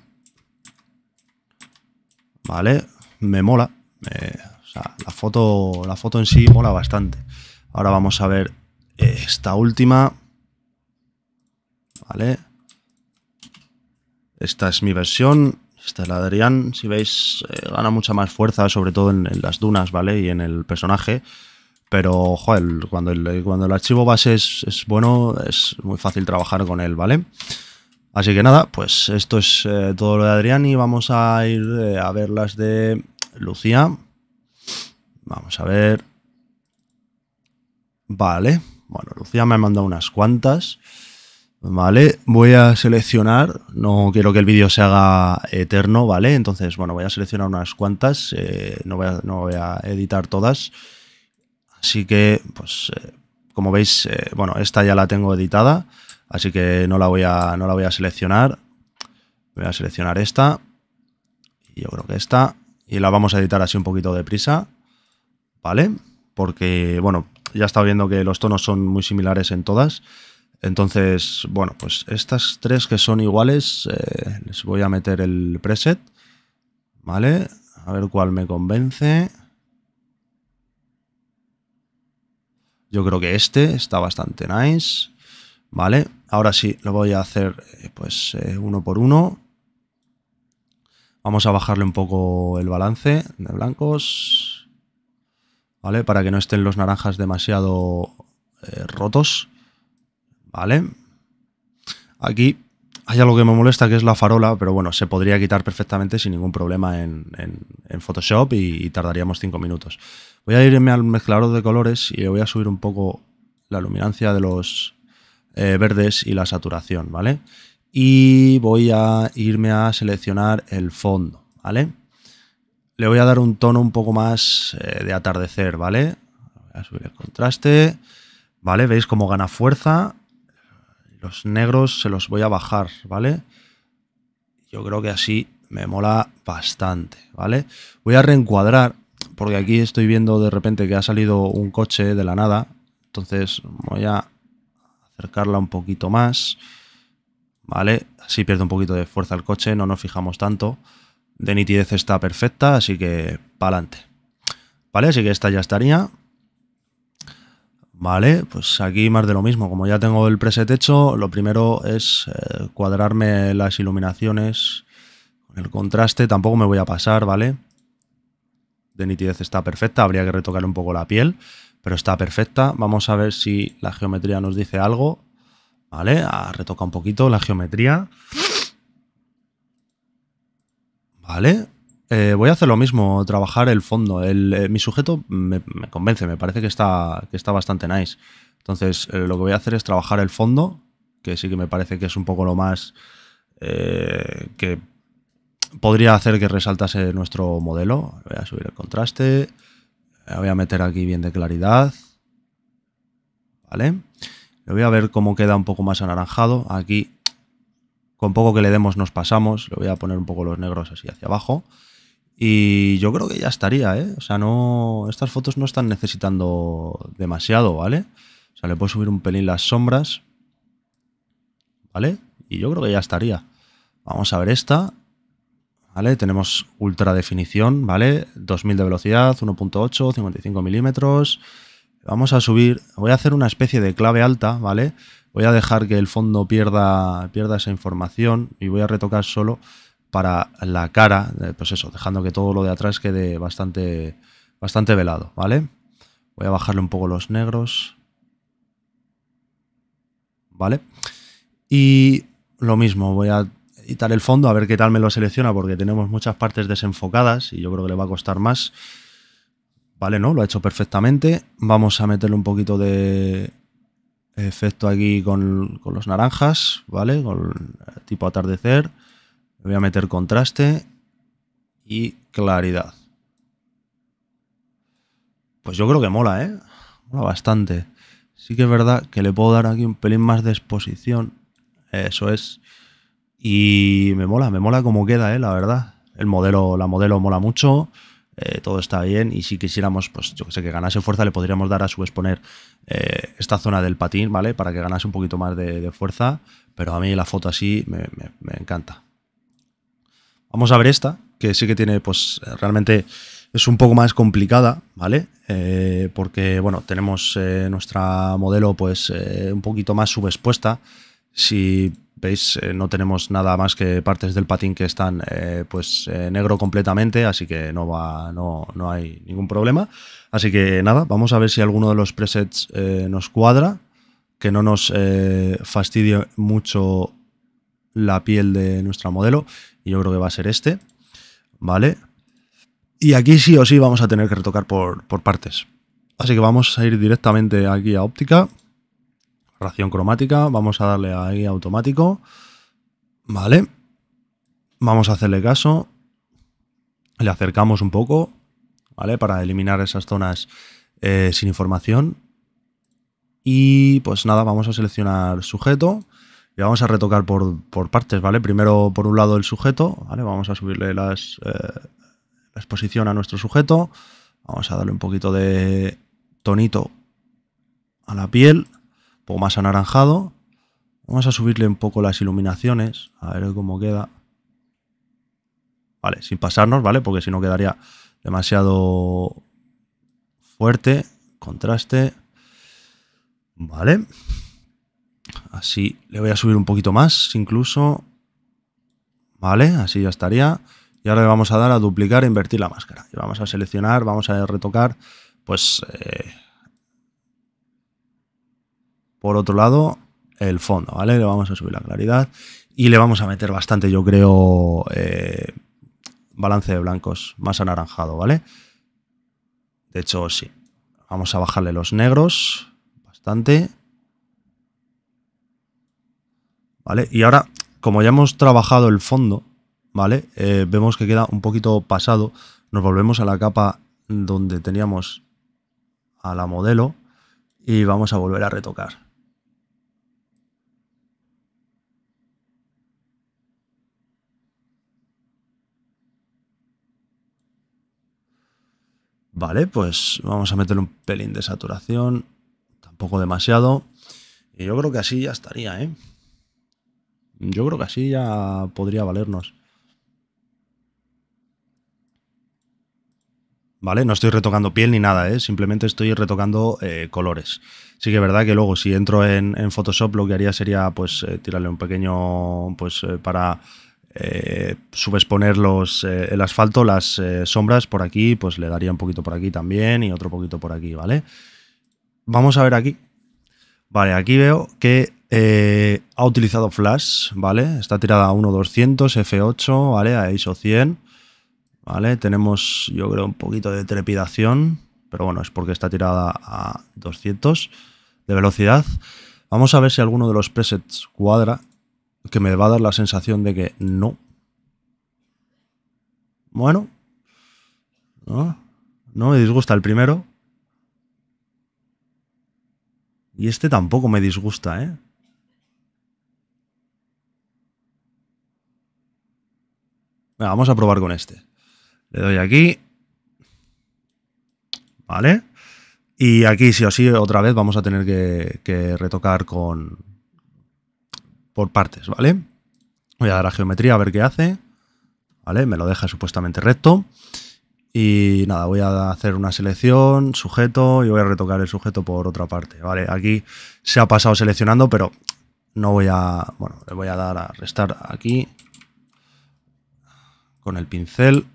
¿Vale? Me mola. la foto, la foto en sí mola bastante. Ahora vamos a ver eh, esta última. ¿Vale? Esta es mi versión, esta es la de Adrián. Si veis, eh, gana mucha más fuerza, sobre todo en, las dunas, ¿vale? Y en el personaje. Pero, cuando el, eh, cuando el archivo base es, bueno, es muy fácil trabajar con él, ¿vale? Así que nada, pues esto es eh, todo lo de Adrián y vamos a ir a ver las de Lucía. Vamos a ver. Vale. Bueno, Lucía me ha mandado unas cuantas. ¿Vale? Voy a seleccionar, no quiero que el vídeo se haga eterno, ¿vale? Entonces, bueno, voy a seleccionar unas cuantas, eh, no, voy a, editar todas. Así que, pues, eh, como veis, eh, bueno, esta ya la tengo editada, así que no la voy a, no la voy a seleccionar. Voy a seleccionar esta, yo creo que esta, y la vamos a editar así un poquito deprisa, ¿vale? Porque, bueno, ya está viendo que los tonos son muy similares en todas, entonces, bueno, pues estas tres que son iguales, eh, les voy a meter el preset, ¿vale? A ver cuál me convence. Yo creo que este está bastante nice, ¿vale? Ahora sí, lo voy a hacer eh, pues eh, uno por uno. Vamos a bajarle un poco el balance de blancos, ¿vale? Para que no estén los naranjas demasiado rotos. ¿vale? Aquí hay algo que me molesta que es la farola, pero bueno, se podría quitar perfectamente sin ningún problema en, Photoshop y, tardaríamos 5 minutos. Voy a irme al mezclador de colores y le voy a subir un poco la luminancia de los eh, verdes y la saturación, ¿vale? Y voy a irme a seleccionar el fondo, ¿vale? Le voy a dar un tono un poco más eh, de atardecer, ¿vale? Voy a subir el contraste, ¿vale? ¿Veis cómo gana fuerza? Los negros se los voy a bajar, ¿vale? Yo creo que así me mola bastante, ¿vale? Voy a reencuadrar, porque aquí estoy viendo de repente que ha salido un coche de la nada. Entonces voy a acercarla un poquito más, ¿vale? Así pierde un poquito de fuerza el coche, no nos fijamos tanto. De nitidez está perfecta, así que adelante ¿Vale? Así que esta ya estaría. Vale, pues aquí más de lo mismo. Como ya tengo el preset hecho, lo primero es eh, cuadrarme las iluminaciones con el contraste. Tampoco me voy a pasar, ¿vale? De nitidez está perfecta. Habría que retocar un poco la piel, pero está perfecta. Vamos a ver si la geometría nos dice algo. ¿Vale? a ah, retoca un poquito la geometría. ¿Vale? Eh, voy a hacer lo mismo, trabajar el fondo. Eh, mi sujeto me, convence, me parece que está, está bastante nice. Entonces, eh, lo que voy a hacer es trabajar el fondo, que sí que me parece que es un poco lo más que podría hacer que resaltase nuestro modelo. Voy a subir el contraste, voy a meter aquí bien de claridad. ¿Vale? voy a ver cómo queda un poco más anaranjado. Aquí, con poco que le demos nos pasamos. Le voy a poner un poco los negros así hacia abajo. Y yo creo que ya estaría, ¿eh? O sea, no. Estas fotos no están necesitando demasiado, ¿vale? O sea, le puedo subir un pelín las sombras. ¿Vale? Y yo creo que ya estaría. Vamos a ver esta. ¿Vale? Tenemos ultra definición, ¿vale? 2000 de velocidad, 1.8, 55 milímetros. Vamos a subir, voy a hacer una especie de clave alta, ¿vale? Voy a dejar que el fondo pierda, pierda esa información y voy a retocar solo para la cara, eh, pues eso, dejando que todo lo de atrás quede bastante, bastante velado, ¿vale? Voy a bajarle un poco los negros, ¿vale? Y lo mismo, voy a quitar el fondo a ver qué tal me lo selecciona porque tenemos muchas partes desenfocadas y yo creo que le va a costar más. Vale, ¿no? Lo ha hecho perfectamente. Vamos a meterle un poquito de efecto aquí con, con los naranjas, ¿vale? Con tipo atardecer voy a meter contraste y claridad. Pues yo creo que mola, ¿eh? Mola bastante. Sí que es verdad que le puedo dar aquí un pelín más de exposición. Eso es. Y me mola, me mola como queda, ¿eh? La verdad. El modelo, la modelo mola mucho. Eh, todo está bien y si quisiéramos, pues yo que sé, que ganase fuerza, le podríamos dar a su exponer eh, esta zona del patín, ¿vale? Para que ganase un poquito más de, fuerza, pero a mí la foto así me encanta. Vamos a ver esta, que sí que tiene, pues eh, realmente es un poco más complicada, ¿vale? Eh, porque, bueno, tenemos eh, nuestra modelo pues un poquito más subexpuesta. Si veis, no tenemos nada más que partes del patín que están pues negro completamente, así que no, va, no, no, hay ningún problema. Así que nada, vamos a ver si alguno de los presets nos cuadra, que no nos fastidie mucho la piel de nuestra modelo yo creo que va a ser este, ¿vale? Y aquí sí o sí vamos a tener que retocar por, partes. Así que vamos a ir directamente aquí a óptica, ración cromática, vamos a darle ahí automático, ¿vale? Vamos a hacerle caso, le acercamos un poco, ¿vale? Para eliminar esas zonas eh, sin información. Y pues nada, vamos a seleccionar sujeto, y vamos a retocar por, partes, ¿vale? Primero, por un lado, el sujeto, ¿vale? Vamos a subirle eh, la exposición a nuestro sujeto. Vamos a darle un poquito de tonito a la piel, un poco más anaranjado. Vamos a subirle un poco las iluminaciones, a ver cómo queda. Vale, sin pasarnos, ¿vale? Porque si no quedaría demasiado fuerte, contraste. Vale. Así le voy a subir un poquito más, incluso. Vale, así ya estaría. Y ahora le vamos a dar a duplicar e invertir la máscara. Y vamos a seleccionar, vamos a retocar, pues... Eh, por otro lado, el fondo, ¿vale? Le vamos a subir la claridad y le vamos a meter bastante, yo creo, eh, balance de blancos más anaranjado, ¿vale? De hecho, sí. Vamos a bajarle los negros bastante. Y ahora, como ya hemos trabajado el fondo, ¿vale? Eh, vemos que queda un poquito pasado. Nos volvemos a la capa donde teníamos a la modelo y vamos a volver a retocar. Vale, pues vamos a meter un pelín de saturación, tampoco demasiado. Y yo creo que así ya estaría, ¿eh? Yo creo que así ya podría valernos. ¿Vale? No estoy retocando piel ni nada, ¿eh? simplemente estoy retocando eh, colores. Sí que es verdad que luego si entro en, Photoshop lo que haría sería pues eh, tirarle un pequeño, pues eh, para subexponer los, el asfalto, las sombras por aquí, pues le daría un poquito por aquí también y otro poquito por aquí, ¿vale? Vamos a ver aquí Vale, aquí veo que eh, ha utilizado flash, ¿vale? Está tirada a 1200, F8, ¿vale? A ISO 100, ¿vale? Tenemos, yo creo, un poquito de trepidación, pero bueno, es porque está tirada a 200 de velocidad. Vamos a ver si alguno de los presets cuadra, que me va a dar la sensación de que no. Bueno, no me disgusta el primero, y este tampoco me disgusta, ¿eh? vamos a probar con este. Le doy aquí. ¿Vale? Y aquí sí o sí, otra vez vamos a tener que, retocar con... por partes, ¿vale? Voy a dar a geometría a ver qué hace. ¿Vale? Me lo deja supuestamente recto. Y nada, voy a hacer una selección, sujeto, y voy a retocar el sujeto por otra parte. Vale, aquí se ha pasado seleccionando, pero no voy a... Bueno, le voy a dar a restar aquí con el pincel.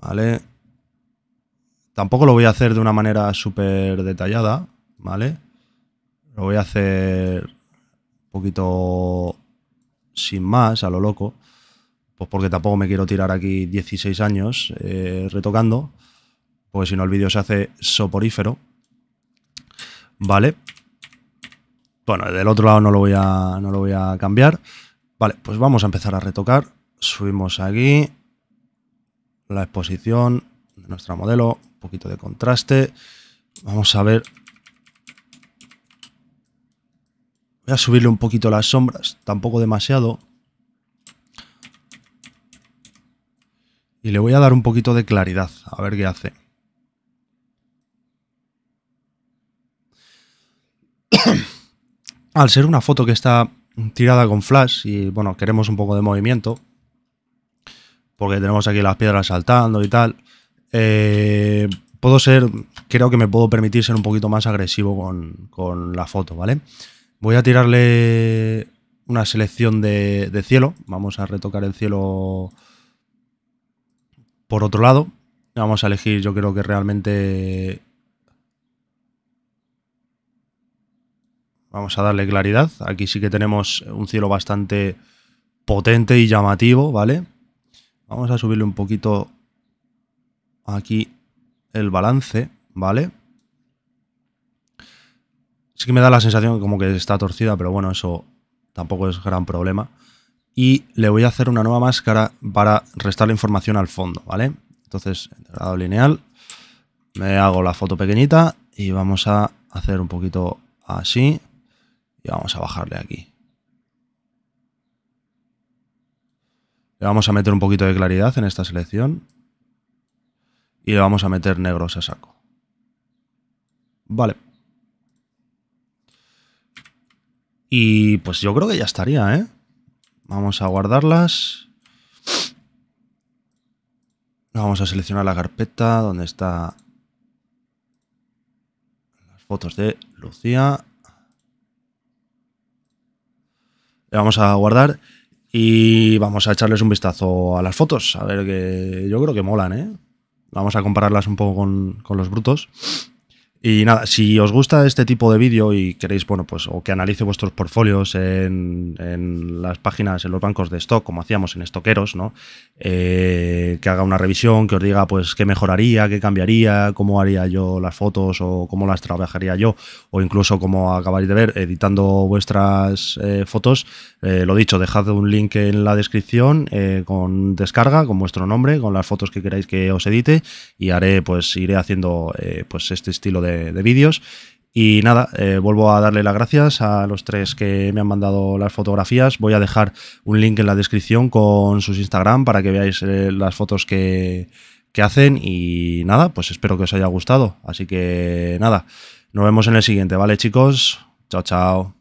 Vale. Tampoco lo voy a hacer de una manera súper detallada, ¿vale? Lo voy a hacer un poquito sin más, a lo loco, pues porque tampoco me quiero tirar aquí 16 años eh, retocando, porque si no el vídeo se hace soporífero. Vale. Bueno, del otro lado no lo voy a, no lo voy a cambiar. Vale, pues vamos a empezar a retocar. Subimos aquí la exposición de nuestra modelo, un poquito de contraste. Vamos a ver a subirle un poquito las sombras, tampoco demasiado. Y le voy a dar un poquito de claridad, a ver qué hace. Al ser una foto que está tirada con flash y bueno, queremos un poco de movimiento, porque tenemos aquí las piedras saltando y tal, eh, puedo ser, creo que me puedo permitir ser un poquito más agresivo con, la foto, ¿vale? vale Voy a tirarle una selección de, cielo. Vamos a retocar el cielo por otro lado. Vamos a elegir, yo creo que realmente... Vamos a darle claridad. Aquí sí que tenemos un cielo bastante potente y llamativo, ¿vale? Vamos a subirle un poquito aquí el balance, ¿vale? sí que me da la sensación como que está torcida, pero bueno, eso tampoco es gran problema. Y le voy a hacer una nueva máscara para restar la información al fondo, ¿vale? Entonces, lado lineal, me hago la foto pequeñita y vamos a hacer un poquito así y vamos a bajarle aquí. Le vamos a meter un poquito de claridad en esta selección y le vamos a meter negros a saco. Vale. Y pues yo creo que ya estaría, ¿eh? Vamos a guardarlas. Vamos a seleccionar la carpeta donde está las fotos de Lucía. Le vamos a guardar y vamos a echarles un vistazo a las fotos. A ver que yo creo que molan, ¿eh? Vamos a compararlas un poco con, con los brutos. Y nada, si os gusta este tipo de vídeo y queréis, bueno, pues o que analice vuestros portfolios en, las páginas, en los bancos de stock, como hacíamos en estoqueros, ¿no? Eh, que haga una revisión, que os diga, pues, qué mejoraría, qué cambiaría, cómo haría yo las fotos o cómo las trabajaría yo, o incluso como acabáis de ver, editando vuestras eh, fotos, eh, lo dicho, dejad un link en la descripción con descarga, con vuestro nombre, con las fotos que queráis que os edite y haré, pues, iré haciendo, pues, este estilo de vídeos. Y nada, eh, vuelvo a darle las gracias a los tres que me han mandado las fotografías. Voy a dejar un link en la descripción con sus Instagram para que veáis eh, las fotos que, que hacen. Y nada, pues espero que os haya gustado. Así que nada, nos vemos en el siguiente, ¿vale chicos? Chao, chao.